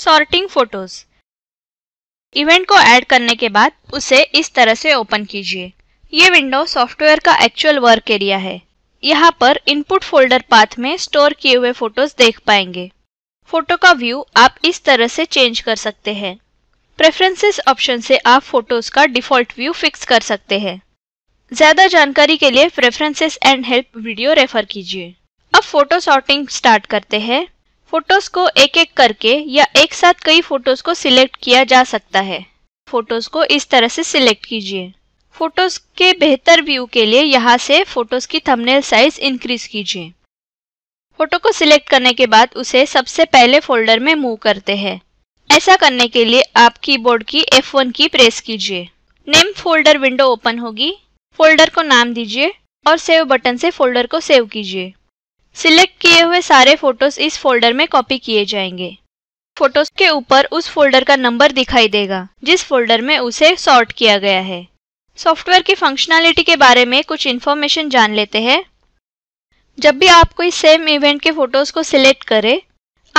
sorting photos event को add करने के बाद उसे इस तरह से ओपन कीजिए ये विंडो सॉफ्टवेयर का एक्चुअल वर्क एरिया है यहाँ पर इनपुट फोल्डर पाथ में स्टोर किए हुए फोटोज देख पाएंगे फोटो का व्यू आप इस तरह से चेंज कर सकते हैं प्रेफरेंसेस ऑप्शन से आप फोटोज का डिफॉल्ट व्यू फिक्स कर सकते हैं ज्यादा जानकारी के लिए preferences and help video refer कीजिए अब फोटो सॉर्टिंग स्टार्ट करते हैं फोटोज को एक एक करके या एक साथ कई फोटोज को सिलेक्ट किया जा सकता है फोटोज को इस तरह से सिलेक्ट कीजिए फोटोज के बेहतर व्यू के लिए यहाँ से फोटोज की थंबनेल साइज इंक्रीज कीजिए फोटो को सिलेक्ट करने के बाद उसे सबसे पहले फोल्डर में मूव करते हैं ऐसा करने के लिए आप कीबोर्ड की F1 की प्रेस कीजिए नेम फोल्डर विंडो ओपन होगी फोल्डर को नाम दीजिए और सेव बटन से फोल्डर को सेव कीजिए सिलेक्ट किए हुए सारे फोटोज इस फोल्डर में कॉपी किए जाएंगे फोटोज के ऊपर उस फोल्डर का नंबर दिखाई देगा जिस फोल्डर में उसे सॉर्ट किया गया है सॉफ्टवेयर की फंक्शनैलिटी के बारे में कुछ इन्फॉर्मेशन जान लेते हैं जब भी आप कोई सेम इवेंट के फोटोज को सिलेक्ट करें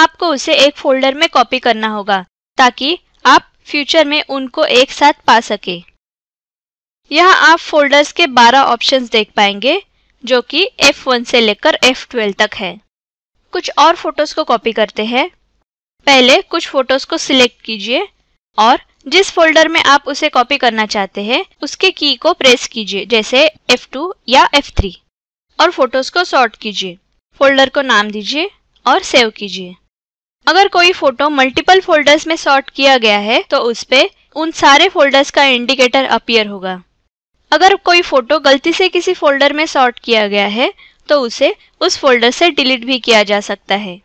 आपको उसे एक फोल्डर में कॉपी करना होगा ताकि आप फ्यूचर में उनको एक साथ पा सके यहाँ आप फोल्डर्स के 12 ऑप्शंस देख पाएंगे जो कि F1 से लेकर F12 तक है कुछ और फोटोज को कॉपी करते हैं पहले कुछ फोटोज को सिलेक्ट कीजिए और जिस फोल्डर में आप उसे कॉपी करना चाहते हैं उसके की को प्रेस कीजिए जैसे F2 या F3 और फोटोज को सॉर्ट कीजिए फोल्डर को नाम दीजिए और सेव कीजिए अगर कोई फोटो मल्टीपल फोल्डर्स में सॉर्ट किया गया है तो उस पर उन सारे फोल्डर्स का इंडिकेटर अपियर होगा अगर कोई फ़ोटो गलती से किसी फ़ोल्डर में सॉर्ट किया गया है तो उसे उस फ़ोल्डर से डिलीट भी किया जा सकता है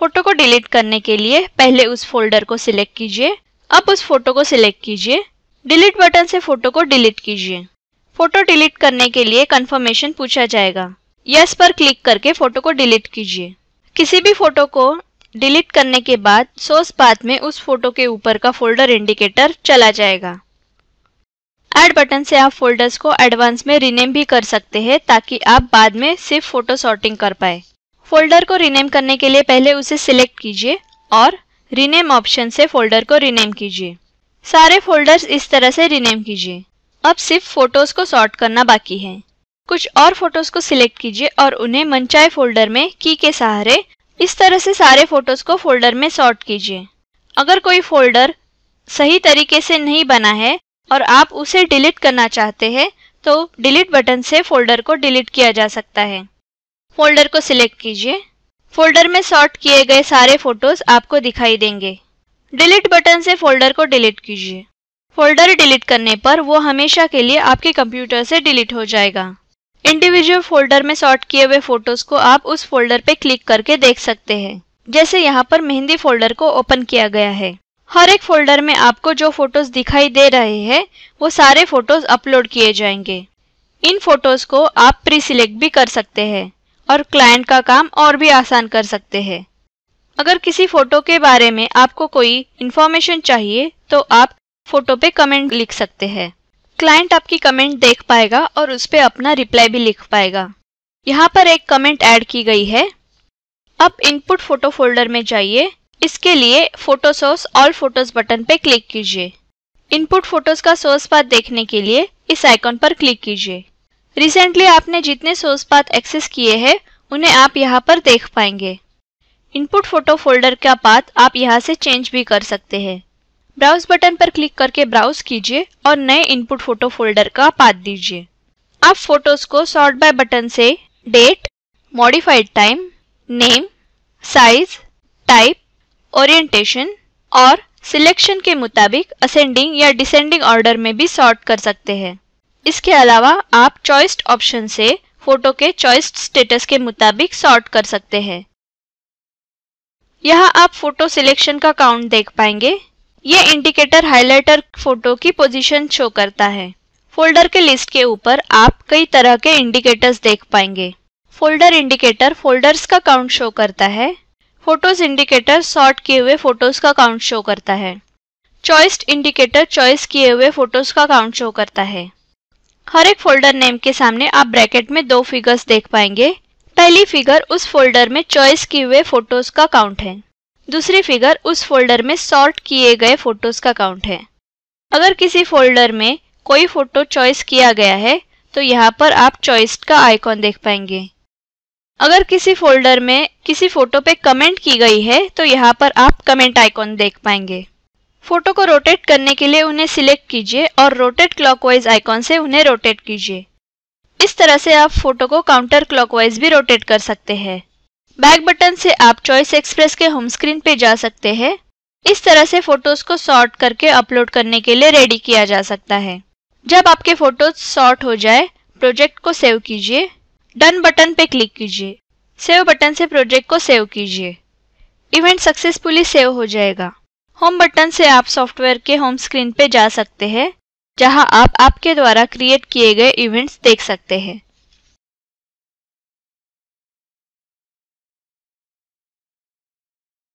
फ़ोटो को डिलीट करने के लिए पहले उस फ़ोल्डर को सिलेक्ट कीजिए अब उस फ़ोटो को सिलेक्ट कीजिए डिलीट बटन से फ़ोटो को डिलीट कीजिए फ़ोटो डिलीट करने के लिए कन्फर्मेशन पूछा जाएगा यस पर क्लिक करके फ़ोटो को डिलीट कीजिए किसी भी फ़ोटो को डिलीट करने के बाद सोस पाथ में उस फ़ोटो के ऊपर का फोल्डर इंडिकेटर चला जाएगा ऐड बटन से आप फोल्डर्स को एडवांस में रिनेम भी कर सकते हैं ताकि आप बाद में सिर्फ फोटो सॉर्टिंग कर पाए फोल्डर को रिनेम करने के लिए पहले उसे सिलेक्ट कीजिए और रिनेम ऑप्शन से फोल्डर को रिनेम कीजिए सारे फोल्डर्स इस तरह से रिनेम कीजिए अब सिर्फ फोटोज़ को सॉर्ट करना बाकी है कुछ और फोटोज़ को सिलेक्ट कीजिए और उन्हें मनचाए फोल्डर में की के सहारे इस तरह से सारे फोटोज़ को फोल्डर में सॉर्ट कीजिए अगर कोई फोल्डर सही तरीके से नहीं बना है और आप उसे डिलीट करना चाहते हैं तो डिलीट बटन से फोल्डर को डिलीट किया जा सकता है फोल्डर को सिलेक्ट कीजिए फोल्डर में सॉर्ट किए गए सारे फोटोज आपको दिखाई देंगे डिलीट बटन से फोल्डर को डिलीट कीजिए फोल्डर डिलीट करने पर वो हमेशा के लिए आपके कंप्यूटर से डिलीट हो जाएगा इंडिविजुअल फोल्डर में सॉर्ट किए हुए फोटोज को आप उस फोल्डर पे क्लिक करके देख सकते हैं जैसे यहाँ पर मेहंदी फोल्डर को ओपन किया गया है हर एक फोल्डर में आपको जो फोटोज दिखाई दे रहे हैं वो सारे फोटोज अपलोड किए जाएंगे इन फोटोज को आप प्री सिलेक्ट भी कर सकते हैं और क्लाइंट का काम और भी आसान कर सकते हैं अगर किसी फोटो के बारे में आपको कोई इन्फॉर्मेशन चाहिए तो आप फोटो पे कमेंट लिख सकते हैं क्लाइंट आपकी कमेंट देख पाएगा और उस पर अपना रिप्लाई भी लिख पाएगा यहाँ पर एक कमेंट ऐड की गई है अब इनपुट फोटो फोल्डर में जाइए इसके लिए photo source all photos button पे क्लिक कीजिए इनपुट फोटोज का सोर्स पाथ देखने के लिए इस आइकॉन पर क्लिक कीजिए रिसेंटली आपने जितने सोर्स पाथ एक्सेस किए हैं उन्हें आप यहाँ पर देख पाएंगे इनपुट फोटो फोल्डर का पाथ आप यहाँ से चेंज भी कर सकते हैं ब्राउज बटन पर क्लिक करके ब्राउज कीजिए और नए इनपुट फोटो फोल्डर का पाथ दीजिए आप फोटोज को सॉर्ट बाय बटन से date modified time name size type orientation और सिलेक्शन के मुताबिक असेंडिंग या डिसेंडिंग ऑर्डर में भी सॉर्ट कर सकते हैं इसके अलावा आप चॉइस्ड ऑप्शन से फोटो के चॉइस्ड स्टेटस के मुताबिक सॉर्ट कर सकते हैं यहाँ आप फोटो सिलेक्शन का काउंट देख पाएंगे ये इंडिकेटर हाइलाइटर फोटो की पोजीशन शो करता है फोल्डर के लिस्ट के ऊपर आप कई तरह के इंडिकेटर्स देख पाएंगे फोल्डर इंडिकेटर फोल्डर्स का काउंट शो करता है फोटोज इंडिकेटर सॉर्ट किए हुए फोटोज का काउंट शो करता है चॉइस्ड इंडिकेटर चॉइस किए हुए फोटोज का काउंट शो करता है हर एक फोल्डर नेम के सामने आप ब्रैकेट में दो फिगर्स देख पाएंगे पहली फिगर उस फोल्डर में चॉइस किए हुए फोटोज का काउंट है दूसरी फिगर उस फोल्डर में सॉर्ट किए गए फोटोज का काउंट है अगर किसी फोल्डर में कोई फोटो चॉइस किया गया है तो यहाँ पर आप चॉइस्ड का आइकॉन देख पाएंगे अगर किसी फोल्डर में किसी फोटो पे कमेंट की गई है तो यहाँ पर आप कमेंट आइकॉन देख पाएंगे फोटो को रोटेट करने के लिए उन्हें सिलेक्ट कीजिए और रोटेट क्लॉकवाइज आइकॉन से उन्हें रोटेट कीजिए इस तरह से आप फोटो को काउंटर क्लॉकवाइज भी रोटेट कर सकते हैं बैक बटन से आप चॉइस एक्सप्रेस के होम स्क्रीन पे जा सकते हैं इस तरह से फोटोज को सॉर्ट करके अपलोड करने के लिए रेडी किया जा सकता है जब आपके फोटोज सॉर्ट हो जाए प्रोजेक्ट को सेव कीजिए डन बटन पे क्लिक कीजिए सेव बटन से प्रोजेक्ट को सेव कीजिए इवेंट सक्सेसफुली सेव हो जाएगा होम बटन से आप सॉफ्टवेयर के होम स्क्रीन पे जा सकते हैं जहां आप आपके द्वारा क्रिएट किए गए इवेंट्स देख सकते हैं